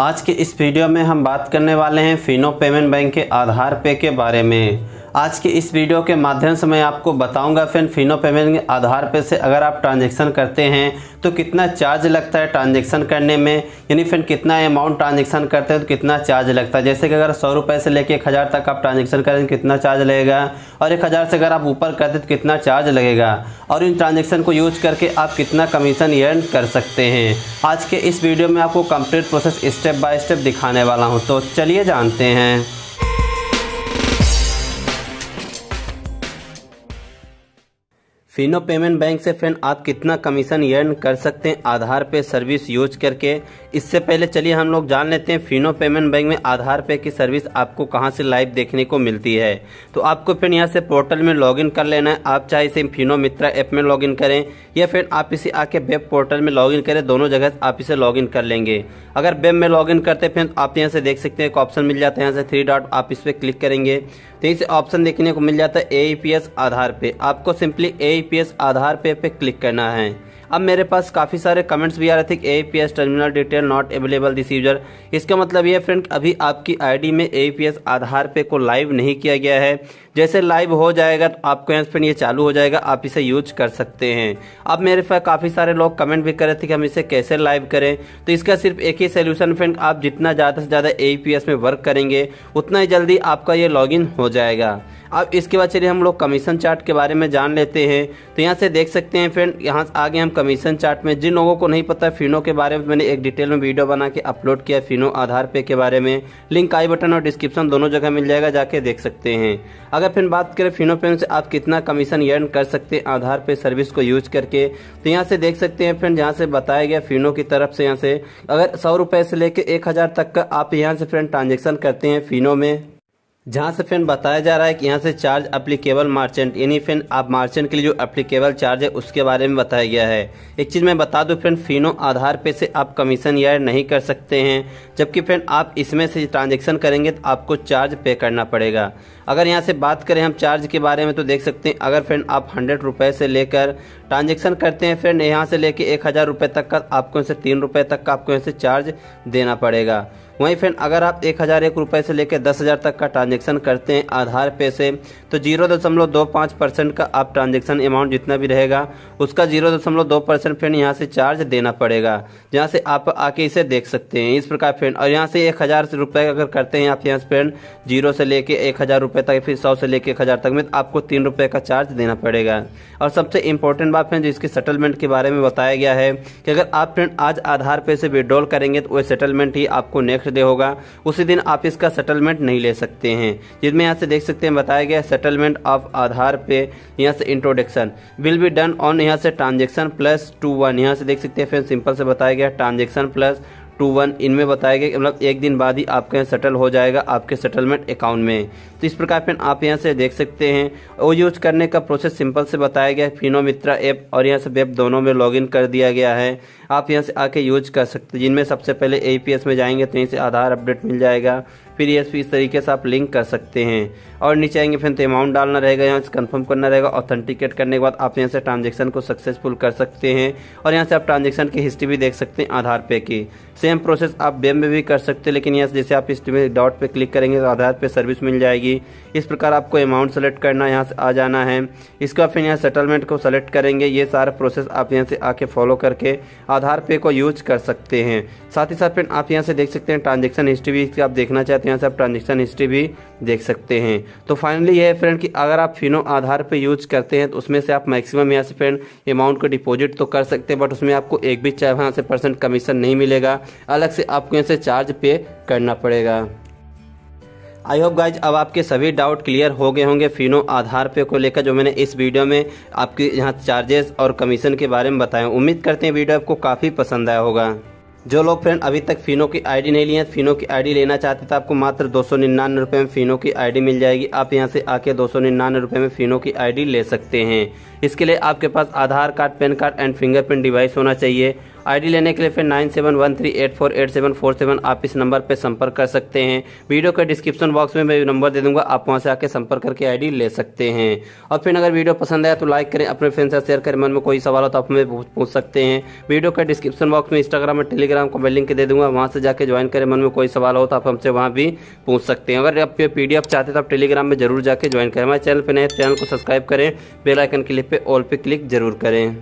आज के इस वीडियो में हम बात करने वाले हैं फिनो पेमेंट बैंक के आधार पे के बारे में आज के इस वीडियो के माध्यम से मैं आपको बताऊंगा फिर फिनो पेमेंट के आधार पर से अगर आप ट्रांजेक्शन करते हैं तो कितना चार्ज लगता है ट्रांजेक्शन करने में यानी फिर कितना अमाउंट ट्रांजेक्शन करते हैं तो कितना चार्ज लगता है जैसे कि अगर सौ रुपये से लेकर एक हज़ार तक आप ट्रांजेक्शन करें तो कितना चार्ज लगेगा और एक हज़ार से अगर आप ऊपर करते तो कितना चार्ज लगेगा और इन ट्रांजेक्शन को यूज करके आप कितना कमीशन अर्न कर सकते हैं आज के इस वीडियो में आपको complete process step by step दिखाने वाला हूँ तो चलिए जानते हैं फिनो पेमेंट बैंक से फ्रेंड आप कितना कमीशन यर्न कर सकते हैं आधार पे सर्विस यूज करके इससे पहले चलिए हम लोग जान लेते हैं फिनो पेमेंट बैंक में आधार पे की सर्विस आपको कहां से लाइव देखने को मिलती है तो आपको फिर यहां से पोर्टल में लॉगिन कर लेना है आप चाहे इसे फिनो मित्रा ऐप में लॉगिन करें या फिर आप इसे आके वेब पोर्टल में लॉगिन करें दोनों जगह आप इसे लॉगिन कर लेंगे अगर वेब में लॉगिन करते फिर आप यहाँ से देख सकते हैं एक ऑप्शन मिल जाता है यहाँ से थ्री डॉट आप इस पर क्लिक करेंगे तो इसे ऑप्शन देखने को मिल जाता है ए आधार पे आपको सिंपली ए आईपीएस आधार पे पे क्लिक करना है अब मेरे पास काफ़ी सारे कमेंट्स भी आ रहे थे कि a terminal detail not available this user इसका मतलब ये फ्रेंड अभी आपकी आईडी में ए आधार पे को लाइव नहीं किया गया है जैसे लाइव हो जाएगा तो आपको यहाँ फ्रेंड ये चालू हो जाएगा आप इसे यूज कर सकते हैं अब मेरे पास काफ़ी सारे लोग कमेंट भी कर रहे थे कि हम इसे कैसे लाइव करें तो इसका सिर्फ एक ही सोल्यूशन फ्रेंड आप जितना ज़्यादा से ज़्यादा ए में वर्क करेंगे उतना ही जल्दी आपका ये इन हो जाएगा अब इसके बाद चलिए हम लोग कमीशन चार्ट के बारे में जान लेते हैं तो यहाँ से देख सकते हैं फ्रेंड यहाँ आगे हम कमीशन चार्ट में जिन लोगों को नहीं पता फिनो के बारे में मैंने एक डिटेल में वीडियो बना के अपलोड किया फिनो आधार पे के बारे में लिंक आई बटन और डिस्क्रिप्शन दोनों जगह मिल जाएगा जाके देख सकते हैं अगर फिर बात करें फिनो पेन से आप कितना कमीशन अर्न कर सकते हैं आधार पे सर्विस को यूज करके तो यहाँ से देख सकते हैं फ्रेंड यहाँ से बताया गया फिनो की तरफ से यहाँ से अगर सौ रुपये से लेकर एक हजार तक का आप यहाँ से फ्रेंड ट्रांजेक्शन करते हैं फिनो में जहाँ से फैन बताया जा रहा है कि यहाँ से चार्ज अप्लीकेबल मार्चेंट यानी फैन आप मार्चेंट के लिए जो अप्लीकेबल चार्ज है उसके बारे में बताया गया है एक चीज़ मैं बता दूं फ्रेंड फिनो आधार पे से आप कमीशन या नहीं कर सकते हैं जबकि फ्रेंड आप इसमें से ट्रांजेक्शन करेंगे तो आपको चार्ज पे करना पड़ेगा अगर यहाँ से बात करें हम चार्ज के बारे में तो देख सकते हैं अगर फ्रेंड आप हंड्रेड रुपये से लेकर ट्रांजेक्शन करते हैं फ्रेंड यहाँ से लेकर एक हज़ार रुपये तक का आपको यहाँ से तीन रुपये तक का आपको यहाँ से चार्ज देना पड़ेगा वहीं फ्रेंड अगर आप एक हज़ार एक रुपये से लेकर दस हज़ार तक का ट्रांजेक्शन करते हैं आधार पे से तो जीरो दशमलव दो पाँच परसेंट का आप ट्रांजेक्शन अमाउंट जितना भी रहेगा उसका जीरो दशमलव दो परसेंट फ्रेंड यहाँ से चार्ज देना पड़ेगा जहाँ से आप आके इसे देख सकते हैं इस प्रकार फ्रेंड और यहाँ से एक हज़ार रुपये अगर करते हैं आप यहाँ से फ्रेंड जीरो से लेके एक हज़ार रुपये रुपये तक फिर सौ से लेकर एक हज़ार तक में तो आपको तीन रुपये का चार्ज देना पड़ेगा और सबसे इंपॉर्टेंट बात है जो सेटलमेंट के बारे में बताया गया है कि अगर आप फ्रेंड आज आधार पे से विड्रॉल करेंगे तो वह सेटलमेंट ही आपको नेक्स्ट डे होगा उसी दिन आप इसका सेटलमेंट नहीं ले सकते हैं जिसमें यहाँ से देख सकते हैं बताया गया सेटलमेंट ऑफ आधार पे यहाँ से introduction will be done on यहाँ से ट्रांजेक्शन प्लस टू वन यहाँ से देख सकते हैं फ्रेंड सिंपल से बताया गया ट्रांजेक्शन प्लस टू वन इनमें बताया गया मतलब एक दिन बाद ही आपके यहाँ सेटल हो जाएगा आपके सेटलमेंट अकाउंट में तो इस प्रकार फिर आप यहाँ से देख सकते हैं और यूज करने का प्रोसेस सिंपल से बताया गया है फिनो मित्रा ऐप और यहाँ से वेब दोनों में लॉग कर दिया गया है आप यहाँ से आके यूज कर सकते हैं जिनमें सबसे पहले ए में जाएंगे तो यहीं से आधार अपडेट मिल जाएगा पी इस तरीके से आप लिंक कर सकते हैं और नीचे आएंगे फिर तो अमाउंट डालना रहेगा यहाँ से कंफर्म करना रहेगा ऑथेंटिकेट करने के बाद आप यहाँ से ट्रांजेक्शन को सक्सेसफुल कर सकते हैं और यहाँ से आप ट्रांजेक्शन की हिस्ट्री भी देख सकते हैं आधार पे की सेम प्रोसेस आप बेम में भी कर सकते हैं लेकिन यहाँ जैसे आप हिस्ट्री में डॉट पर क्लिक करेंगे तो आधार पे सर्विस मिल जाएगी इस प्रकार आपको अमाउंट सेलेक्ट करना यहाँ से आ जाना है बाद फिर यहाँ सेटलमेंट को सेलेक्ट करेंगे ये सारा प्रोसेस आप यहाँ से आके फॉलो करके आधार पे को यूज कर सकते हैं साथ ही साथ फिर आप यहाँ से देख सकते हैं ट्रांजेक्शन हिस्ट्री भी आप देखना चाहते हैं यहाँ से आप ट्रांजेक्शन हिस्ट्री भी देख सकते हैं तो फाइनली ये है फ्रेंड कि अगर आप फिनो आधार पर यूज करते हैं तो उसमें से आप मैक्सिमम यहाँ से फ्रेंड अमाउंट को डिपॉजिट तो कर सकते हैं बट उसमें आपको एक भी चार यहाँ से परसेंट कमीशन नहीं मिलेगा अलग से आपको यहाँ से चार्ज पे करना पड़ेगा आई होप गाइज अब आपके सभी डाउट क्लियर हो गए होंगे फिनो आधार पे को लेकर जो मैंने इस वीडियो में आपके यहाँ चार्जेस और कमीशन के बारे में बताया उम्मीद करते हैं वीडियो आपको काफ़ी पसंद आया होगा जो लोग फ्रेंड अभी तक फिनो की आईडी नहीं लिए फिनो की आईडी लेना चाहते थे आपको मात्र दो सौ निन्यानवे रुपये में फिनो की आईडी मिल जाएगी आप यहां से आके दो सौ निन्यानवे रुपये में फिनो की आईडी ले सकते हैं इसके लिए आपके पास Aadhaar card PAN card and fingerprint device होना चाहिए आईडी लेने के लिए फिर nine seven one three eight four eight seven four seven आप इस नंबर पर संपर्क कर सकते हैं वीडियो के डिस्क्रिप्शन बॉक्स में मैं नंबर दे दूंगा आप वहाँ से आके संपर्क करके आईडी ले सकते हैं और फिर अगर वीडियो पसंद आया तो लाइक करें अपने फ्रेंड से शेयर करें मन में कोई सवाल हो तो आप हमें पूछ सकते हैं वीडियो का डिस्क्रिप्शन बॉक्स में इंस्टाग्राम और टेलीग्राम को मैं लिंक दे दूंगा वहाँ से जाकर ज्वाइन करें मन में कोई सवाल हो तो आप हमसे वहाँ भी पूछ सकते हैं अगर आप पी चाहते तो आप टेलीग्राम में जरूर जाकर ज्वाइन करें हमारे चैनल पर नए चैनल तो को सब्सक्राइब करें बेलाइकन क्लिप पर ऑल पर क्लिक जरूर करें